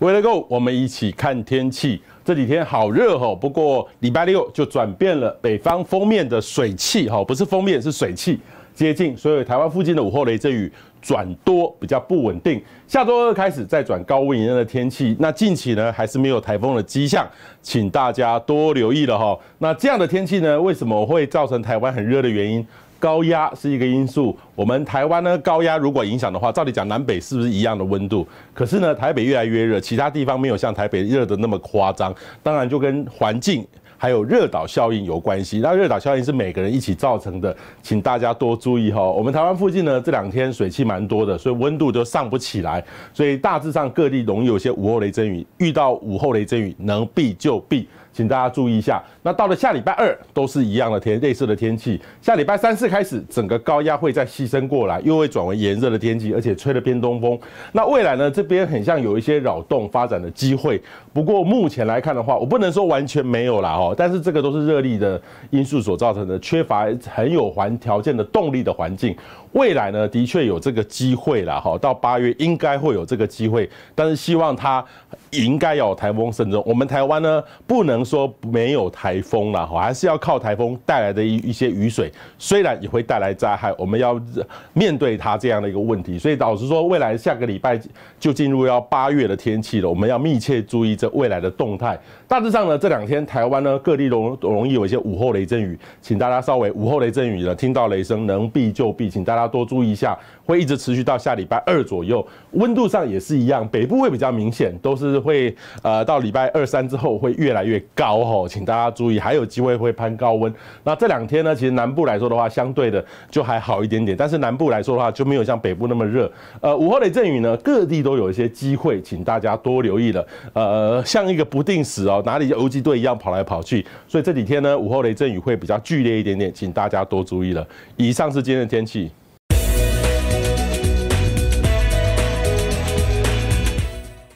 为了 go，我们一起看天气。这几天好热哈，不过礼拜六就转变了，北方封面的水汽哈，不是封面是水汽接近，所以台湾附近的午后雷阵雨转多，比较不稳定。下周二开始再转高温炎热的天气。那近期呢还是没有台风的迹象，请大家多留意了哈。那这样的天气呢，为什么会造成台湾很热的原因？高压是一个因素，我们台湾呢，高压如果影响的话，照理讲南北是不是一样的温度？可是呢，台北越来越热，其他地方没有像台北热的那么夸张。当然就跟环境还有热岛效应有关系。那热岛效应是每个人一起造成的，请大家多注意哈。我们台湾附近呢这两天水汽蛮多的，所以温度就上不起来，所以大致上各地容易有些午后雷阵雨。遇到午后雷阵雨，能避就避。请大家注意一下，那到了下礼拜二都是一样的天类似的天气。下礼拜三四开始，整个高压会再牺牲过来，又会转为炎热的天气，而且吹了偏东风。那未来呢，这边很像有一些扰动发展的机会。不过目前来看的话，我不能说完全没有啦哦。但是这个都是热力的因素所造成的，缺乏很有环条件的动力的环境。未来呢，的确有这个机会啦，哈。到八月应该会有这个机会，但是希望它应该有台风慎重。我们台湾呢，不能。说没有台风了哈，还是要靠台风带来的一一些雨水，虽然也会带来灾害，我们要面对它这样的一个问题。所以老实说，未来下个礼拜就进入要八月的天气了，我们要密切注意这未来的动态。大致上呢，这两天台湾呢各地容容易有一些午后雷阵雨，请大家稍微午后雷阵雨呢听到雷声能避就避，请大家多注意一下。会一直持续到下礼拜二左右，温度上也是一样，北部会比较明显，都是会呃到礼拜二三之后会越来越。高吼，请大家注意，还有机会会攀高温。那这两天呢，其实南部来说的话，相对的就还好一点点。但是南部来说的话，就没有像北部那么热。呃，午后雷阵雨呢，各地都有一些机会，请大家多留意了。呃，像一个不定时哦，哪里游击队一样跑来跑去。所以这几天呢，午后雷阵雨会比较剧烈一点点，请大家多注意了。以上是今天的天气。